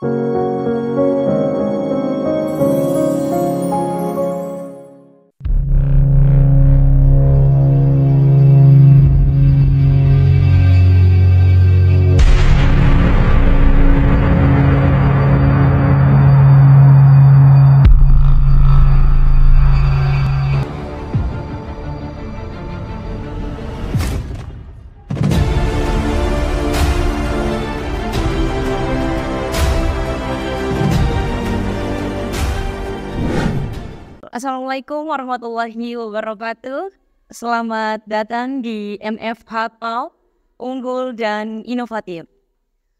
Thank you. Assalamualaikum warahmatullahi wabarakatuh. Selamat datang di MF Hatal, unggul dan inovatif.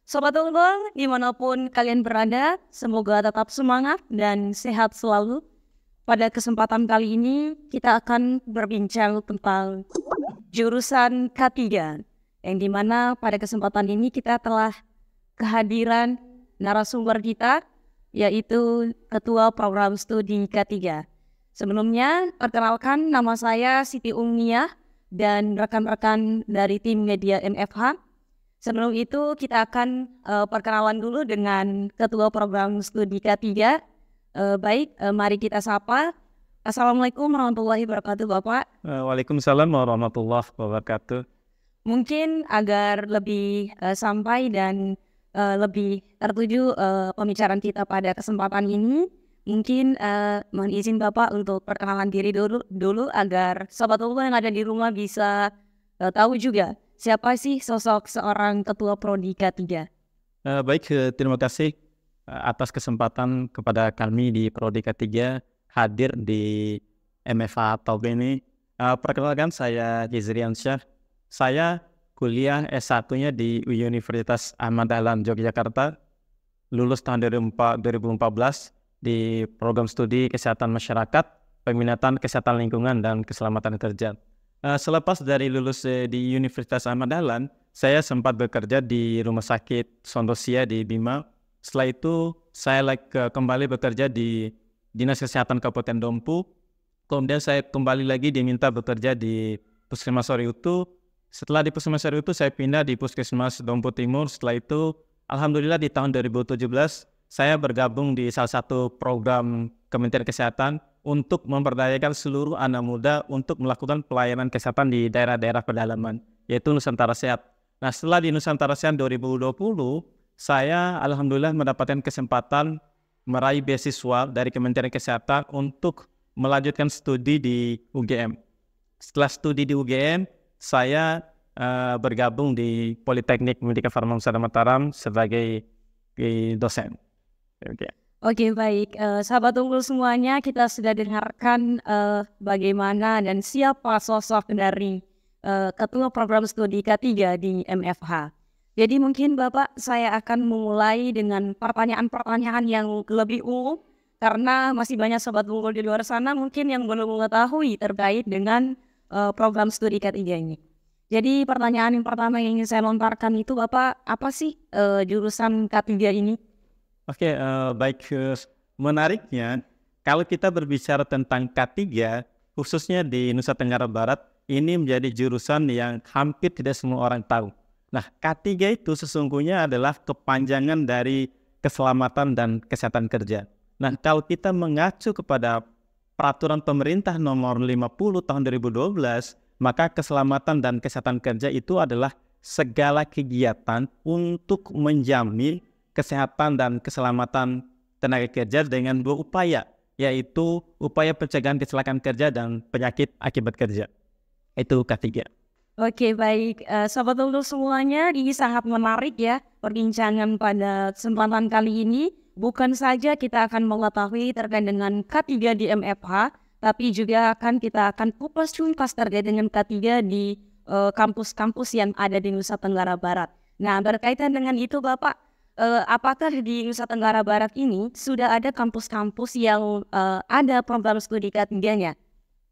Sobat unggul, dimanapun kalian berada, semoga tetap semangat dan sehat selalu. Pada kesempatan kali ini, kita akan berbincang tentang jurusan K3, yang dimana pada kesempatan ini kita telah kehadiran narasumber kita, yaitu Ketua Program Studi K3, Sebelumnya, perkenalkan nama saya Siti Umnia dan rekan-rekan dari tim media MFH. Sebelum itu, kita akan uh, perkenalan dulu dengan Ketua Program Studi K3. Uh, eh, baik, uh, mari kita sapa. Assalamualaikum warahmatullahi wabarakatuh, Bapak. Waalaikumsalam warahmatullahi wabarakatuh. Mungkin agar lebih uh, sampai dan uh, lebih tertuju uh, pembicaraan kita pada kesempatan ini, Mungkin uh, mohon izin Bapak untuk perkenalan diri dulu dulu agar sobat umum yang ada di rumah bisa uh, tahu juga siapa sih sosok seorang ketua prodi K3. Uh, eh, baik, terima kasih atas kesempatan kepada kami di prodi K3 hadir di MFA Top ini. Uh, perkenalkan saya Hizrian Syah. Saya kuliah S1-nya di Universitas Ahmad Dahlan Yogyakarta. Lulus tahun 2014 di program studi kesehatan masyarakat, peminatan kesehatan lingkungan dan keselamatan kerja. Eh, selepas dari lulus eh, di Universitas Ahmad Dahlan, saya sempat bekerja di Rumah Sakit Sondosia di Bima. Setelah itu saya like, kembali bekerja di Dinas Kesehatan Kabupaten Dompu. Kemudian saya kembali lagi diminta bekerja di Puskesmas Soriutu. Setelah di Puskesmas Soriutu saya pindah di Puskesmas Dompu Timur. Setelah itu alhamdulillah di tahun 2017 saya bergabung di salah satu program Kementerian Kesehatan untuk memperdayakan seluruh anak muda untuk melakukan pelayanan kesehatan di daerah-daerah pedalaman, yaitu Nusantara Sehat. Nah, setelah di Nusantara Sehat 2020, saya alhamdulillah mendapatkan kesempatan meraih beasiswa dari Kementerian Kesehatan untuk melanjutkan studi di UGM. Setelah studi di UGM, saya uh, bergabung di Politeknik Medika Farmasi Mataram sebagai eh, dosen. Oke. baik, uh, sahabat unggul semuanya kita sudah dengarkan uh, bagaimana dan siapa sosok dari uh, ketua program studi K3 di MFH. Jadi mungkin Bapak saya akan memulai dengan pertanyaan-pertanyaan yang lebih umum karena masih banyak sahabat unggul di luar sana mungkin yang belum mengetahui terkait dengan uh, program studi K3 ini. Jadi pertanyaan yang pertama yang ingin saya lontarkan itu Bapak apa sih uh, jurusan K3 ini? Oke, uh, baik. Eh, menariknya, kalau kita berbicara tentang K3, khususnya di Nusa Tenggara Barat, ini menjadi jurusan yang hampir tidak semua orang tahu. Nah, K3 itu sesungguhnya adalah kepanjangan dari keselamatan dan kesehatan kerja. Nah, kalau kita mengacu kepada peraturan pemerintah nomor 50 tahun 2012, maka keselamatan dan kesehatan kerja itu adalah segala kegiatan untuk menjamin kesehatan dan keselamatan tenaga kerja dengan dua upaya, yaitu upaya pencegahan kecelakaan kerja dan penyakit akibat kerja. Itu K3. Oke baik, eh, sobat ulur semuanya ini sangat menarik ya perbincangan pada kesempatan kali ini. Bukan saja kita akan mengetahui terkait dengan K3 di MFH, tapi juga akan kita akan kupas tuntas terkait dengan K3 di eh, kampus-kampus uh, kampus -kampus yang ada di Nusa Tenggara Barat. Nah berkaitan dengan itu Bapak, uh, apakah di Nusa Tenggara Barat ini sudah ada kampus-kampus yang uh, ada program studi ketiganya?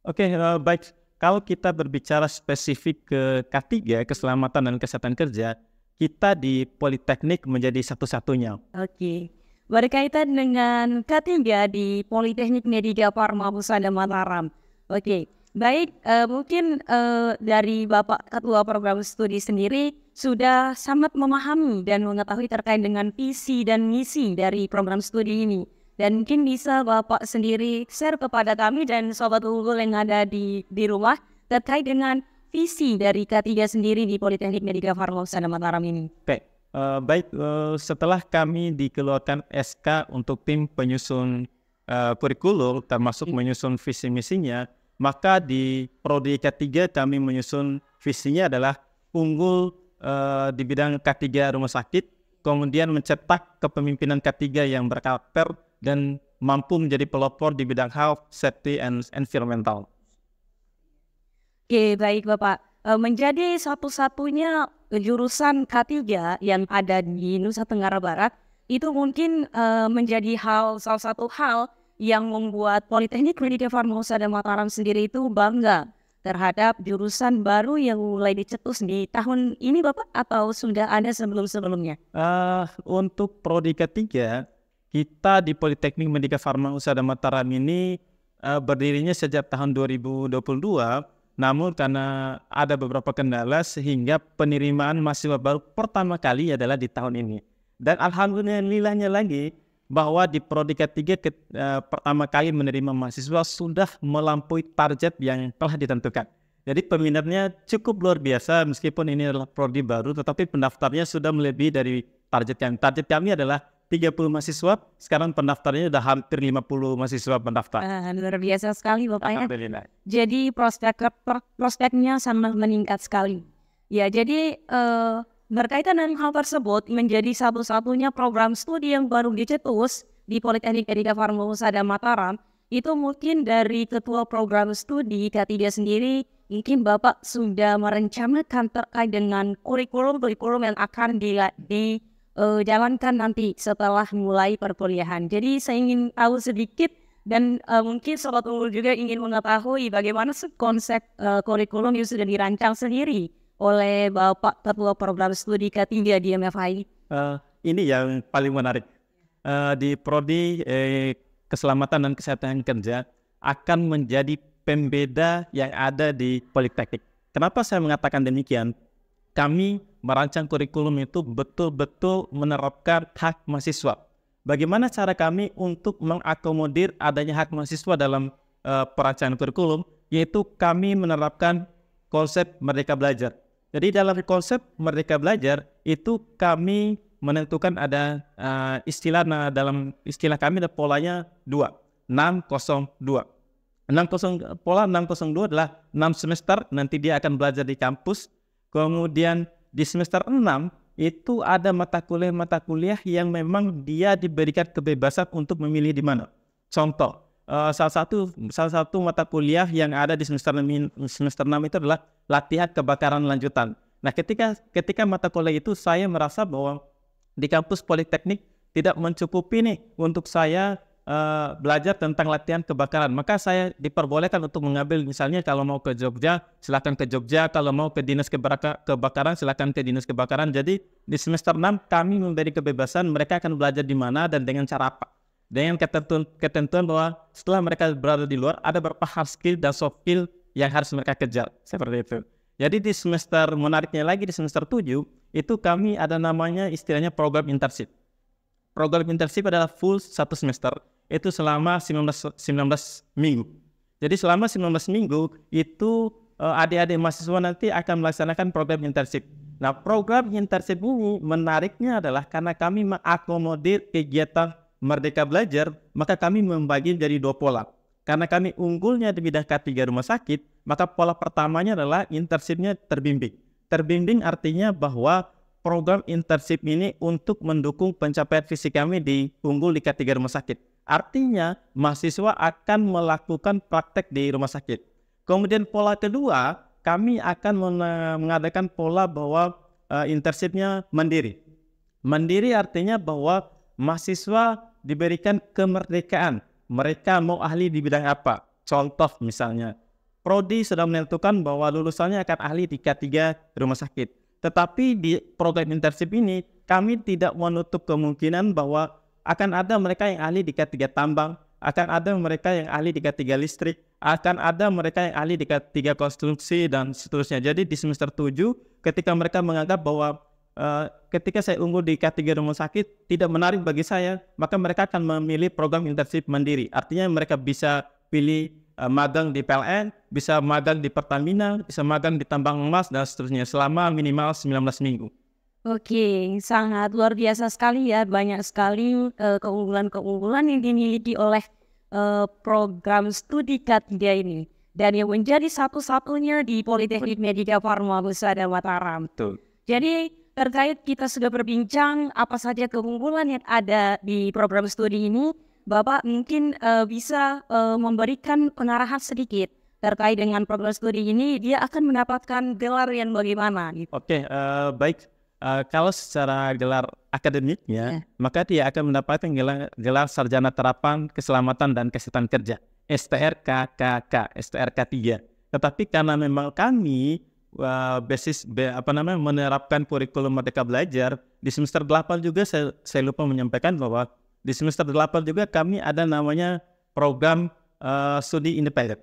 Oke, okay, uh, eh, baik. Kalau kita berbicara spesifik ke K3, keselamatan dan kesehatan kerja, kita di Politeknik menjadi satu-satunya. Oke. Okay. Berkaitan dengan K3 di Politeknik Medika Parma Husada Mataram. Oke, okay. Baik, uh, mungkin uh, dari Bapak Ketua Program Studi sendiri sudah sangat memahami dan mengetahui terkait dengan visi dan misi dari program studi ini. Dan mungkin bisa Bapak sendiri share kepada kami dan Sobat Unggul yang ada di, di rumah terkait dengan visi dari K3 sendiri di Politeknik Medika dan Mataram ini. Baik, uh, baik uh, setelah kami dikeluarkan SK untuk tim penyusun uh, kurikulum termasuk menyusun visi misinya, maka di prodi K3 kami menyusun visinya adalah unggul uh, di bidang K3 rumah sakit, kemudian mencetak kepemimpinan K3 yang berkarakter dan mampu menjadi pelopor di bidang health, safety, and environmental. Oke, baik Bapak. Eh, menjadi satu-satunya jurusan K3 yang ada di Nusa Tenggara Barat, itu mungkin eh, menjadi hal salah satu hal yang membuat Politeknik Medika Farmosa dan Mataram sendiri itu bangga terhadap jurusan baru yang mulai dicetus di tahun ini Bapak atau sudah ada sebelum-sebelumnya? Uh, untuk prodi ketiga, kita di Politeknik Medika Farmosa dan Mataram ini uh, berdirinya sejak tahun 2022, namun karena ada beberapa kendala sehingga penerimaan mahasiswa baru pertama kali adalah di tahun ini. Dan alhamdulillahnya lagi bahwa di prodi ketiga ke, eh, pertama kali menerima mahasiswa sudah melampaui target yang telah ditentukan. Jadi peminatnya cukup luar biasa meskipun ini adalah prodi baru tetapi pendaftarnya sudah melebihi dari target kami. Target kami adalah 30 mahasiswa, sekarang pendaftarnya sudah hampir 50 mahasiswa pendaftar. Uh, luar biasa sekali Bapak ya. Jadi prospek prospeknya sangat meningkat sekali. Ya, jadi uh, Berkaitan dengan hal tersebut, menjadi satu-satunya program studi yang baru dicetus di Politeknik Erika Farmawusa dan Mataram, itu mungkin dari ketua program studi K3 sendiri, mungkin Bapak sudah merencanakan terkait dengan kurikulum-kurikulum yang akan dijalankan di, uh, nanti setelah mulai perkuliahan. Jadi saya ingin tahu sedikit dan uh, mungkin Sobat Unggul juga ingin mengetahui bagaimana konsep uh, kurikulum yang sudah dirancang sendiri oleh Bapak Ketua Program Studi K3 di MFI? Uh, eh, ini yang paling menarik. Uh, di Prodi eh, Keselamatan dan Kesehatan Kerja akan menjadi pembeda yang ada di Politeknik. Kenapa saya mengatakan demikian? Kami merancang kurikulum itu betul-betul menerapkan hak mahasiswa. Bagaimana cara kami untuk mengakomodir adanya hak mahasiswa dalam uh, eh, perancangan kurikulum? Yaitu kami menerapkan konsep merdeka belajar jadi dalam konsep Merdeka Belajar itu kami menentukan ada uh, istilah nah, dalam istilah kami ada polanya dua 602. 60 pola 602 adalah 6 semester nanti dia akan belajar di kampus. Kemudian di semester 6 itu ada mata kuliah-mata kuliah yang memang dia diberikan kebebasan untuk memilih di mana. Contoh, uh, salah satu salah satu mata kuliah yang ada di semester 6, semester 6 itu adalah latihan kebakaran lanjutan. Nah, ketika ketika mata kuliah itu saya merasa bahwa di kampus Politeknik tidak mencukupi nih untuk saya uh, belajar tentang latihan kebakaran. Maka saya diperbolehkan untuk mengambil misalnya kalau mau ke Jogja, silakan ke Jogja, kalau mau ke Dinas Kebakaran silakan ke Dinas Kebakaran. Jadi di semester 6 kami memberi kebebasan mereka akan belajar di mana dan dengan cara apa dengan ketentuan, ketentuan bahwa setelah mereka berada di luar ada beberapa hard skill dan soft skill yang harus mereka kejar seperti itu. Jadi di semester menariknya lagi di semester 7 itu kami ada namanya istilahnya program internship. Program internship adalah full satu semester itu selama 19 19 minggu. Jadi selama 19 minggu itu eh, adik-adik mahasiswa nanti akan melaksanakan program internship. Nah, program internship ini menariknya adalah karena kami mengakomodir kegiatan Merdeka Belajar, maka kami membagi menjadi dua pola. Karena kami unggulnya di bidang K3 rumah sakit, maka pola pertamanya adalah internshipnya terbimbing. Terbimbing artinya bahwa program internship ini untuk mendukung pencapaian fisik kami di unggul di K3 rumah sakit. Artinya, mahasiswa akan melakukan praktek di rumah sakit. Kemudian pola kedua, kami akan mengadakan pola bahwa uh, internshipnya mandiri. Mandiri artinya bahwa mahasiswa diberikan kemerdekaan. Mereka mau ahli di bidang apa? Contoh misalnya, Prodi sudah menentukan bahwa lulusannya akan ahli di K3 rumah sakit. Tetapi di program internship ini, kami tidak menutup kemungkinan bahwa akan ada mereka yang ahli di K3 tambang, akan ada mereka yang ahli di K3 listrik, akan ada mereka yang ahli di K3 konstruksi, dan seterusnya. Jadi di semester 7, ketika mereka menganggap bahwa Eh, ketika saya unggul di kategori rumah sakit tidak menarik bagi saya, maka mereka akan memilih program internship mandiri. Artinya mereka bisa pilih eh, magang di PLN, bisa magang di Pertamina, bisa magang di tambang emas dan seterusnya selama minimal 19 minggu. Oke, sangat luar biasa sekali ya. Banyak sekali eh, keunggulan-keunggulan yang dimiliki oleh program studi ketiga ini. Dan yang menjadi satu-satunya di Politeknik Medika Farma Nusa dan Mataram. Betul. Jadi terkait kita sudah berbincang apa saja keunggulan yang ada di program studi ini. Bapak mungkin uh, bisa uh, memberikan pengarahan sedikit terkait dengan program studi ini, dia akan mendapatkan gelar yang bagaimana? Gitu. Oke, okay, uh, eh, baik. Uh, kalau secara gelar akademiknya, yeah. maka dia akan mendapatkan gelar, gelar sarjana terapan keselamatan dan kesehatan kerja, STRKKK, STRK 3. Tetapi karena memang kami Eh, basis apa namanya menerapkan kurikulum Merdeka Belajar di semester 8 juga saya, saya lupa menyampaikan bahwa di semester 8 juga kami ada namanya program uh, studi independen.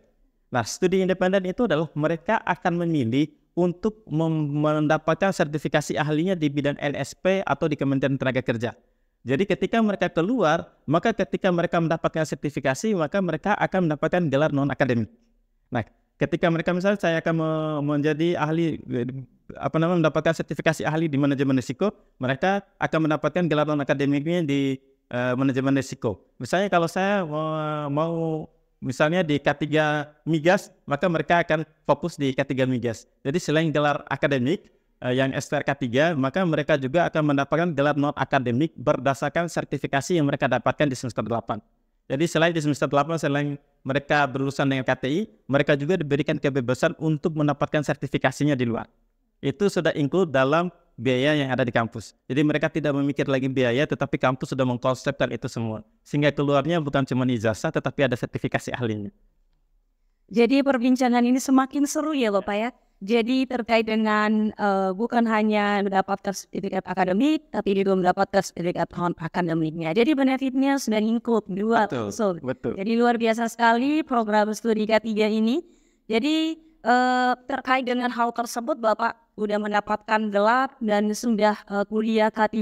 Nah, studi independen itu adalah mereka akan memilih untuk mendapatkan sertifikasi ahlinya di bidang LSP atau di Kementerian Tenaga Kerja. Jadi ketika mereka keluar, maka ketika mereka mendapatkan sertifikasi, maka mereka akan mendapatkan gelar non akademik. Nah, ketika mereka misalnya saya akan menjadi ahli apa namanya mendapatkan sertifikasi ahli di manajemen risiko, mereka akan mendapatkan gelar non akademiknya di uh, manajemen risiko. Misalnya kalau saya uh, mau misalnya di K3 migas, maka mereka akan fokus di K3 migas. Jadi selain gelar akademik uh, yang STR K3, maka mereka juga akan mendapatkan gelar non akademik berdasarkan sertifikasi yang mereka dapatkan di semester 8. Jadi selain di semester 8 selain mereka berurusan dengan KTI, mereka juga diberikan kebebasan untuk mendapatkan sertifikasinya di luar. Itu sudah include dalam biaya yang ada di kampus. Jadi mereka tidak memikir lagi biaya, tetapi kampus sudah mengkonsepkan itu semua. Sehingga keluarnya bukan cuma ijazah, tetapi ada sertifikasi ahlinya. Jadi perbincangan ini semakin seru ya Pak ya. Jadi terkait dengan uh, bukan hanya mendapatkan sertifikat akademik, tapi juga mendapatkan sertifikat tahun akademiknya. Jadi benefitnya sudah include dua betul, Betul. Jadi luar biasa sekali program studi K3 ini. Jadi uh, terkait dengan hal tersebut, Bapak sudah mendapatkan gelar dan sudah uh, kuliah K3.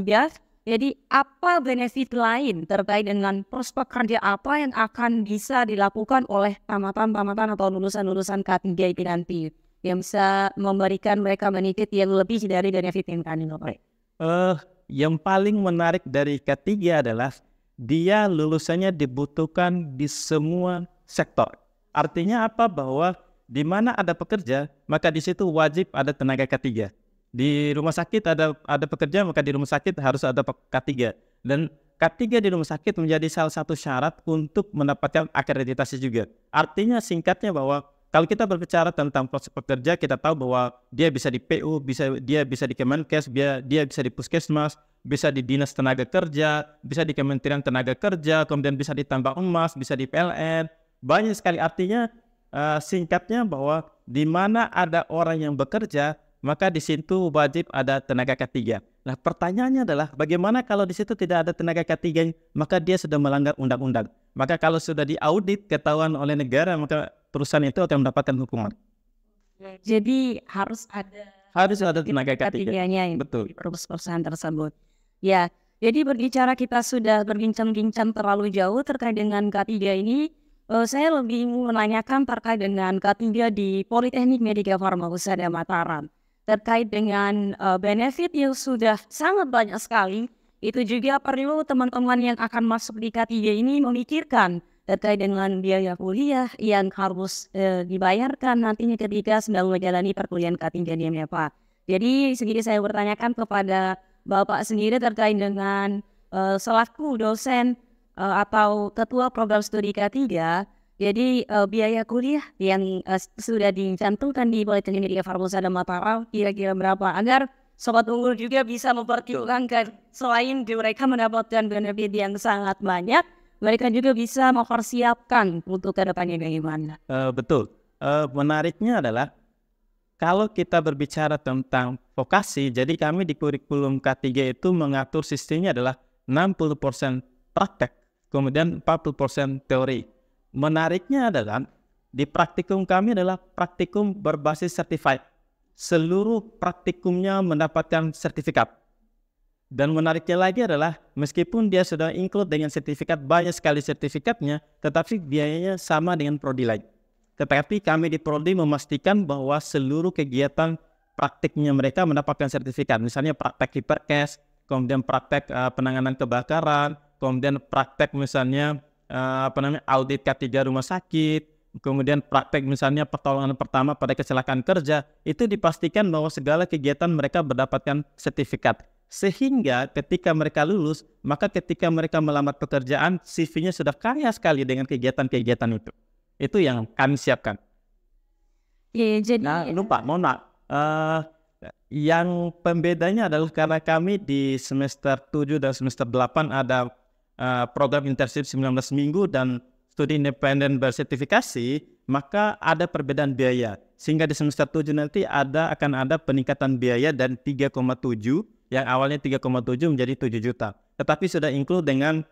Jadi apa benefit lain terkait dengan prospek kerja apa yang akan bisa dilakukan oleh tamatan-tamatan atau lulusan-lulusan K3 ini nanti? yang bisa memberikan mereka benefit yang lebih dari benefit yang kami Eh, Uh, yang paling menarik dari ketiga adalah dia lulusannya dibutuhkan di semua sektor. Artinya apa? Bahwa di mana ada pekerja, maka di situ wajib ada tenaga ketiga. Di rumah sakit ada ada pekerja, maka di rumah sakit harus ada ketiga Dan ketiga di rumah sakit menjadi salah satu syarat untuk mendapatkan akreditasi juga. Artinya singkatnya bahwa kalau kita berbicara tentang proses pekerja, kita tahu bahwa dia bisa di PU, bisa dia bisa di Kemenkes, dia dia bisa di Puskesmas, bisa di Dinas Tenaga Kerja, bisa di Kementerian Tenaga Kerja, kemudian bisa di Tambang Emas, bisa di PLN. Banyak sekali artinya uh, singkatnya bahwa di mana ada orang yang bekerja, maka di situ wajib ada tenaga ketiga. Nah, pertanyaannya adalah bagaimana kalau di situ tidak ada tenaga ketiga, maka dia sudah melanggar undang-undang. Maka kalau sudah diaudit ketahuan oleh negara, maka perusahaan itu akan mendapatkan hukuman. Jadi harus ada harus ada tenaga ketiganya betul perusahaan tersebut. Ya, jadi berbicara kita sudah berbincang-bincang terlalu jauh terkait dengan K3 ini, uh, saya lebih menanyakan terkait dengan K3 di Politeknik Medika Farma Husada Mataram terkait dengan uh, benefit yang sudah sangat banyak sekali. Itu juga perlu teman-teman yang akan masuk di K3 ini memikirkan terkait dengan biaya kuliah yang harus e, dibayarkan nantinya ketika sedang menjalani perkuliahan k ya Pak. Jadi sendiri saya bertanyakan kepada Bapak sendiri terkait dengan e, selaku dosen e, atau ketua program studi K3, jadi e, biaya kuliah yang e, sudah dicantumkan di Politeknik Media Farmosa dan Mataram kira-kira berapa agar Sobat Unggul juga bisa mempertimbangkan selain mereka mendapatkan benefit yang sangat banyak, mereka juga bisa mempersiapkan untuk kedepannya bagaimana. Uh, betul. Uh, menariknya adalah kalau kita berbicara tentang vokasi, jadi kami di kurikulum K3 itu mengatur sistemnya adalah 60% praktek, kemudian 40% teori. Menariknya adalah di praktikum kami adalah praktikum berbasis certified. Seluruh praktikumnya mendapatkan sertifikat dan menariknya lagi adalah meskipun dia sudah include dengan sertifikat banyak sekali sertifikatnya, tetapi biayanya sama dengan prodi lain. Tetapi kami di prodi memastikan bahwa seluruh kegiatan praktiknya mereka mendapatkan sertifikat. Misalnya praktek hiperkes, kemudian praktek uh, penanganan kebakaran, kemudian praktek misalnya uh, apa namanya audit k rumah sakit, kemudian praktek misalnya pertolongan pertama pada kecelakaan kerja, itu dipastikan bahwa segala kegiatan mereka mendapatkan sertifikat sehingga ketika mereka lulus, maka ketika mereka melamar pekerjaan, CV-nya sudah kaya sekali dengan kegiatan-kegiatan itu. Itu yang kami siapkan. Iya, iya jadi... Nah, ya. lupa, mona maaf. Uh, yang pembedanya adalah karena kami di semester 7 dan semester 8 ada uh, program internship 19 minggu dan studi independen bersertifikasi, maka ada perbedaan biaya. Sehingga di semester 7 nanti ada akan ada peningkatan biaya dan 3,7 yang awalnya 3,7 menjadi 7 juta. Tetapi sudah include dengan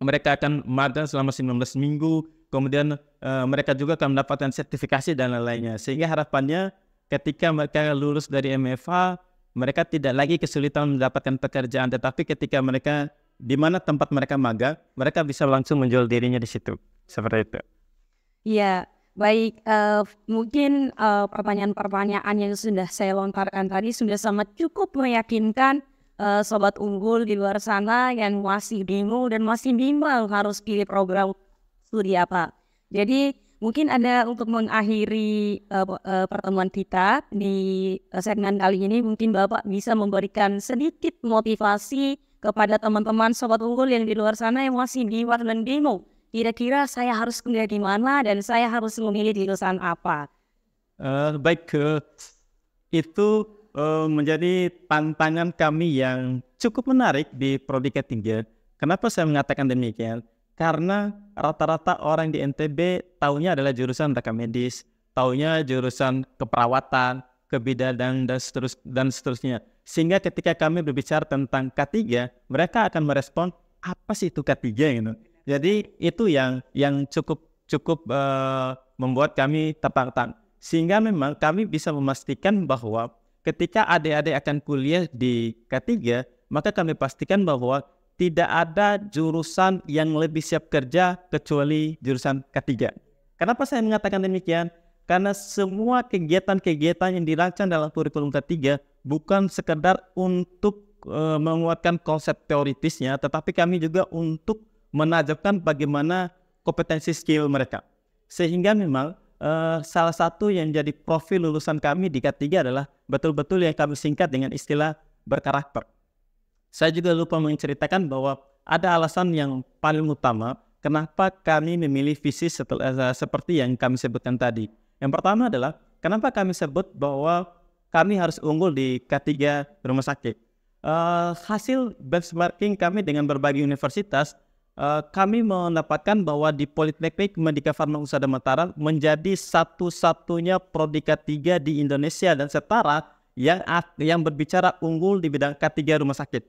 mereka akan magang selama 19 minggu, kemudian uh, mereka juga akan mendapatkan sertifikasi dan lain-lainnya. Sehingga harapannya ketika mereka lulus dari MFA, mereka tidak lagi kesulitan mendapatkan pekerjaan, tetapi ketika mereka di mana tempat mereka magang, mereka bisa langsung menjual dirinya di situ. Seperti itu. Iya, Baik, uh, mungkin eh, pertanyaan-pertanyaan uh, yang sudah saya lontarkan tadi sudah sangat cukup meyakinkan uh, sobat unggul di luar sana yang masih bingung dan masih bimbang harus pilih program studi apa. Jadi mungkin ada untuk mengakhiri uh, uh, pertemuan kita di segmen kali ini mungkin Bapak bisa memberikan sedikit motivasi kepada teman-teman sobat unggul yang di luar sana yang masih bingung dan bingung kira-kira saya harus kuliah di mana dan saya harus memilih jurusan apa? Uh, baik, uh, itu uh, menjadi tantangan kami yang cukup menarik di Prodi ketiga. Kenapa saya mengatakan demikian? Karena rata-rata orang di NTB tahunya adalah jurusan medis, tahunya jurusan keperawatan, kebidanan dan seterus dan seterusnya. Sehingga ketika kami berbicara tentang K3, mereka akan merespon apa sih itu K3 gitu. Jadi itu yang yang cukup cukup uh, membuat kami tertantang. Sehingga memang kami bisa memastikan bahwa ketika adik-adik akan kuliah di K3, maka kami pastikan bahwa tidak ada jurusan yang lebih siap kerja kecuali jurusan K3. Kenapa saya mengatakan demikian? Karena semua kegiatan-kegiatan yang dirancang dalam kurikulum K3 bukan sekedar untuk eh, menguatkan konsep teoritisnya, tetapi kami juga untuk menajamkan bagaimana kompetensi skill mereka. Sehingga memang uh, salah satu yang jadi profil lulusan kami di K3 adalah betul-betul yang kami singkat dengan istilah berkarakter. Saya juga lupa menceritakan bahwa ada alasan yang paling utama kenapa kami memilih visi setelah, eh, uh, seperti yang kami sebutkan tadi. Yang pertama adalah kenapa kami sebut bahwa kami harus unggul di K3 rumah sakit. Uh, hasil benchmarking kami dengan berbagai universitas Eh, kami mendapatkan bahwa di Politeknik Medika Farma Usada Mataram menjadi satu-satunya prodi 3 di Indonesia dan setara yang yang berbicara unggul di bidang K3 rumah sakit.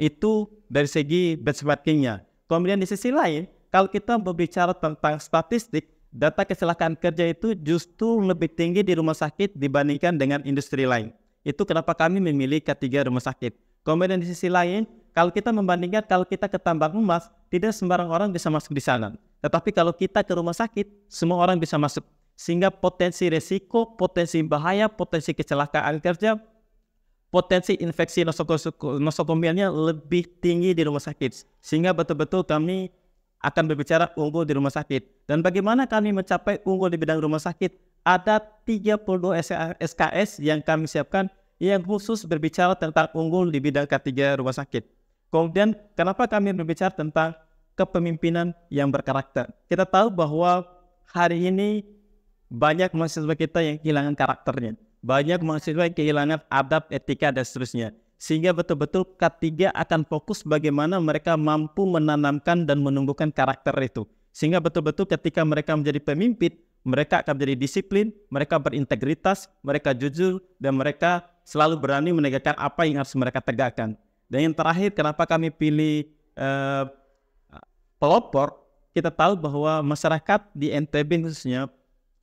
Itu dari segi benchmarkingnya. Kemudian di sisi lain, kalau kita berbicara tentang statistik, data kecelakaan kerja itu justru lebih tinggi di rumah sakit dibandingkan dengan industri lain. Itu kenapa kami memilih K3 rumah sakit. Kemudian di sisi lain, kalau kita membandingkan, kalau kita ke tambang emas, tidak sembarang orang bisa masuk di sana. Tetapi kalau kita ke rumah sakit, semua orang bisa masuk. Sehingga potensi resiko, potensi bahaya, potensi kecelakaan kerja, potensi infeksi nosokomialnya lebih tinggi di rumah sakit. Sehingga betul-betul kami akan berbicara unggul di rumah sakit. Dan bagaimana kami mencapai unggul di bidang rumah sakit? Ada 32 SKS yang kami siapkan yang khusus berbicara tentang unggul di bidang ketiga rumah sakit. Kemudian kenapa kami berbicara tentang kepemimpinan yang berkarakter? Kita tahu bahwa hari ini banyak mahasiswa kita yang kehilangan karakternya. Banyak mahasiswa yang kehilangan adab, etika, dan seterusnya. Sehingga betul-betul K3 akan fokus bagaimana mereka mampu menanamkan dan menumbuhkan karakter itu. Sehingga betul-betul ketika mereka menjadi pemimpin, mereka akan menjadi disiplin, mereka berintegritas, mereka jujur, dan mereka selalu berani menegakkan apa yang harus mereka tegakkan. Dan yang terakhir, kenapa kami pilih eh, pelopor? Kita tahu bahwa masyarakat di NTB khususnya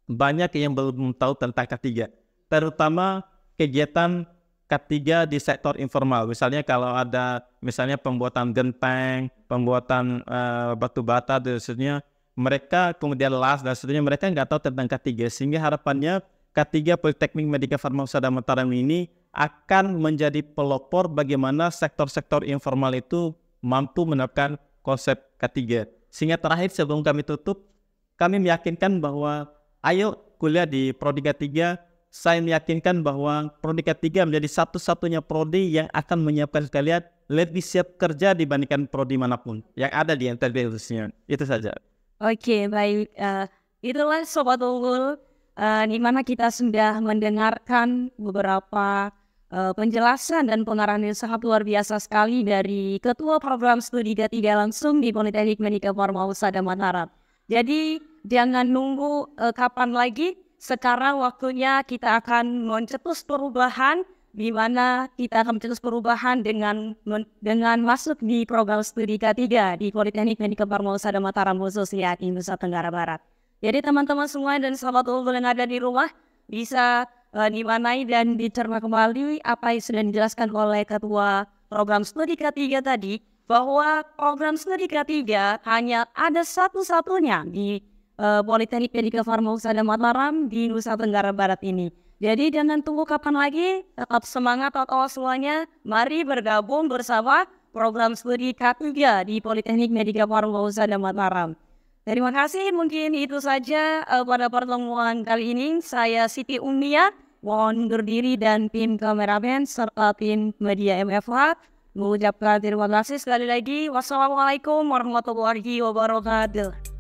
banyak yang belum tahu tentang K3, terutama kegiatan K3 di sektor informal. Misalnya kalau ada misalnya pembuatan genteng, pembuatan eh, batu bata, dan khususnya mereka kemudian las dan sebagainya mereka nggak tahu tentang K3 sehingga harapannya K3 Politeknik Medika farmasi dan Mataram ini akan menjadi pelopor bagaimana sektor-sektor informal itu mampu menerapkan konsep ketiga. Sehingga terakhir sebelum kami tutup, kami meyakinkan bahwa ayo kuliah di Prodi ketiga, saya meyakinkan bahwa Prodi ketiga menjadi satu-satunya Prodi yang akan menyiapkan sekalian lebih siap kerja dibandingkan Prodi manapun yang ada di NTB khususnya. Itu saja. Oke, okay, baik. Uh, itulah Sobat Unggul, uh, di mana kita sudah mendengarkan beberapa Eh, penjelasan dan pengarahan yang sangat luar biasa sekali dari Ketua Program Studi K3 langsung di Politeknik Medika Forma Usada Mataram. Jadi jangan nunggu uh, kapan lagi, sekarang waktunya kita akan mencetus perubahan di mana kita akan mencetus perubahan dengan dengan masuk di program studi K3 di Politeknik Medika Forma Usada Mataram khususnya di Nusa Tenggara Barat. Jadi teman-teman semua dan sahabat unggul yang ada di rumah bisa uh, eh, dimanai dan dicerna kembali apa yang sudah dijelaskan oleh ketua program studi ketiga tadi bahwa program studi ketiga hanya ada satu-satunya di uh, Politeknik Medical Farmausa dan Mataram di Nusa Tenggara Barat ini. Jadi jangan tunggu kapan lagi, tetap semangat atau semuanya. Mari bergabung bersama program studi K3 di Politeknik Medika Farmausa dan Mataram. Terima kasih, mungkin itu saja eh, pada pertemuan kali ini. Saya Siti Umia Mohon berdiri dan tim kameramen serta tim media MFH mengucapkan terima kasih sekali lagi. Wassalamualaikum warahmatullahi wabarakatuh.